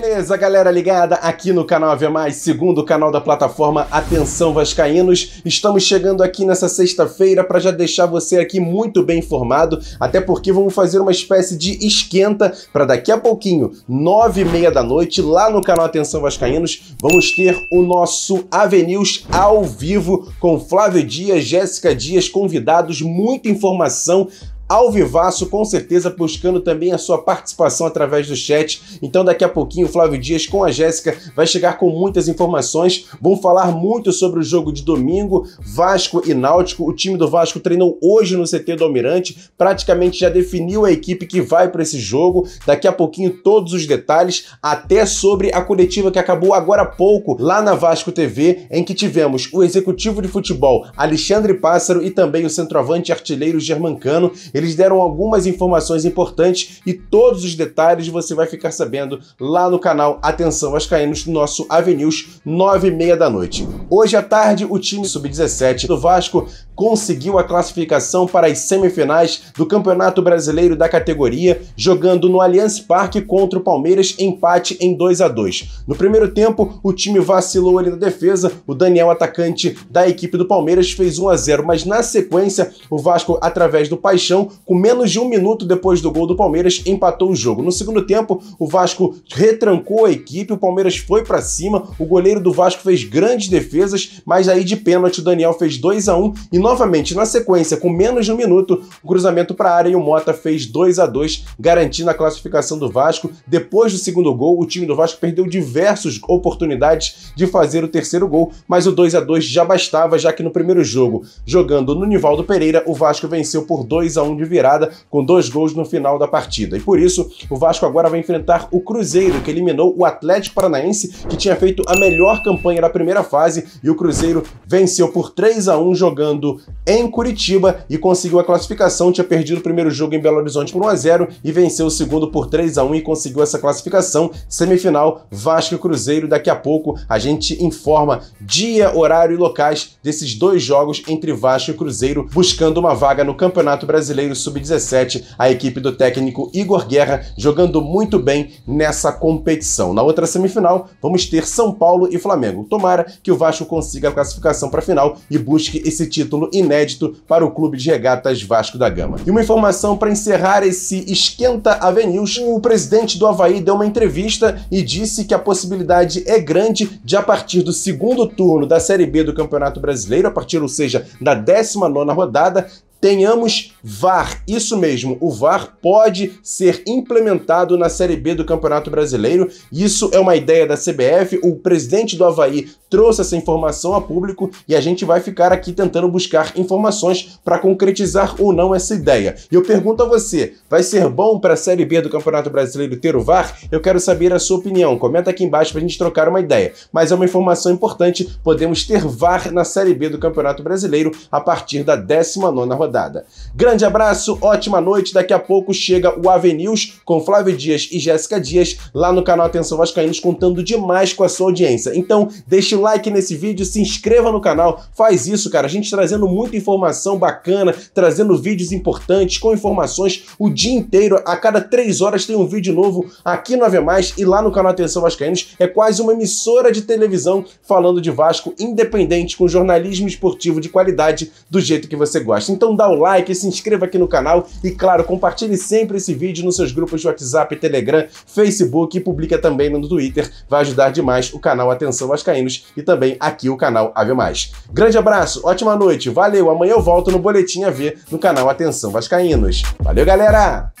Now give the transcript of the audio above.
Beleza, galera ligada aqui no canal Ave Mais, segundo canal da plataforma Atenção Vascaínos. Estamos chegando aqui nessa sexta-feira para já deixar você aqui muito bem informado, até porque vamos fazer uma espécie de esquenta para daqui a pouquinho, nove e meia da noite, lá no canal Atenção Vascaínos, vamos ter o nosso Ave News ao vivo com Flávio Dias, Jéssica Dias, convidados, muita informação, ao vivaço, com certeza buscando também a sua participação através do chat. Então daqui a pouquinho o Flávio Dias com a Jéssica vai chegar com muitas informações. Vão falar muito sobre o jogo de domingo, Vasco e Náutico. O time do Vasco treinou hoje no CT do Almirante, praticamente já definiu a equipe que vai para esse jogo. Daqui a pouquinho todos os detalhes, até sobre a coletiva que acabou agora há pouco lá na Vasco TV, em que tivemos o executivo de futebol Alexandre Pássaro e também o centroavante artilheiro Germancano. Ele eles deram algumas informações importantes e todos os detalhes você vai ficar sabendo lá no canal Atenção Vascaínos, no nosso Avenues, 9 e meia da noite. Hoje à tarde, o time sub-17 do Vasco conseguiu a classificação para as semifinais do Campeonato Brasileiro da categoria, jogando no Allianz Parque contra o Palmeiras, empate em 2 a 2. No primeiro tempo, o time vacilou ali na defesa, o Daniel, atacante da equipe do Palmeiras, fez 1 a 0, mas na sequência, o Vasco, através do Paixão, com menos de um minuto depois do gol do Palmeiras, empatou o jogo. No segundo tempo, o Vasco retrancou a equipe, o Palmeiras foi para cima, o goleiro do Vasco fez grandes defesas, mas aí de pênalti o Daniel fez 2 a 1 e novamente na sequência, com menos de um minuto, o cruzamento para a área e o Mota fez 2 a 2 garantindo a classificação do Vasco. Depois do segundo gol, o time do Vasco perdeu diversas oportunidades de fazer o terceiro gol, mas o 2 a 2 já bastava, já que no primeiro jogo, jogando no Nivaldo Pereira, o Vasco venceu por 2 a 1 de virada com dois gols no final da partida. E por isso, o Vasco agora vai enfrentar o Cruzeiro, que eliminou o Atlético Paranaense, que tinha feito a melhor campanha da primeira fase, e o Cruzeiro venceu por 3 a 1 jogando em Curitiba e conseguiu a classificação. Tinha perdido o primeiro jogo em Belo Horizonte por 1 a 0 e venceu o segundo por 3 a 1 e conseguiu essa classificação. Semifinal Vasco e Cruzeiro. Daqui a pouco a gente informa dia, horário e locais desses dois jogos entre Vasco e Cruzeiro, buscando uma vaga no Campeonato Brasileiro Brasileiro Sub-17, a equipe do técnico Igor Guerra jogando muito bem nessa competição. Na outra semifinal, vamos ter São Paulo e Flamengo. Tomara que o Vasco consiga a classificação para a final e busque esse título inédito para o Clube de Regatas Vasco da Gama. E uma informação para encerrar esse Esquenta Avenues, o presidente do Havaí deu uma entrevista e disse que a possibilidade é grande de a partir do segundo turno da Série B do Campeonato Brasileiro, a partir, ou seja, da 19ª rodada, tenhamos VAR. Isso mesmo, o VAR pode ser implementado na Série B do Campeonato Brasileiro. Isso é uma ideia da CBF. O presidente do Havaí trouxe essa informação a público e a gente vai ficar aqui tentando buscar informações para concretizar ou não essa ideia. E eu pergunto a você, vai ser bom para a Série B do Campeonato Brasileiro ter o VAR? Eu quero saber a sua opinião. Comenta aqui embaixo para a gente trocar uma ideia. Mas é uma informação importante, podemos ter VAR na Série B do Campeonato Brasileiro a partir da 19ª rodada rodada. Grande abraço, ótima noite. Daqui a pouco chega o Avenews com Flávio Dias e Jéssica Dias lá no canal Atenção Vascaínos, contando demais com a sua audiência. Então, deixe o like nesse vídeo, se inscreva no canal, faz isso, cara. A gente trazendo muita informação bacana, trazendo vídeos importantes, com informações o dia inteiro. A cada três horas tem um vídeo novo aqui no Ave Mais e lá no canal Atenção Vascaínos. É quase uma emissora de televisão falando de Vasco independente, com jornalismo esportivo de qualidade, do jeito que você gosta. Então, dá dá o like, se inscreva aqui no canal e, claro, compartilhe sempre esse vídeo nos seus grupos de WhatsApp, Telegram, Facebook e publica também no Twitter. Vai ajudar demais o canal Atenção Vascaínos e também aqui o canal Ave Mais. Grande abraço, ótima noite, valeu! Amanhã eu volto no Boletim ver no canal Atenção Vascaínos. Valeu, galera!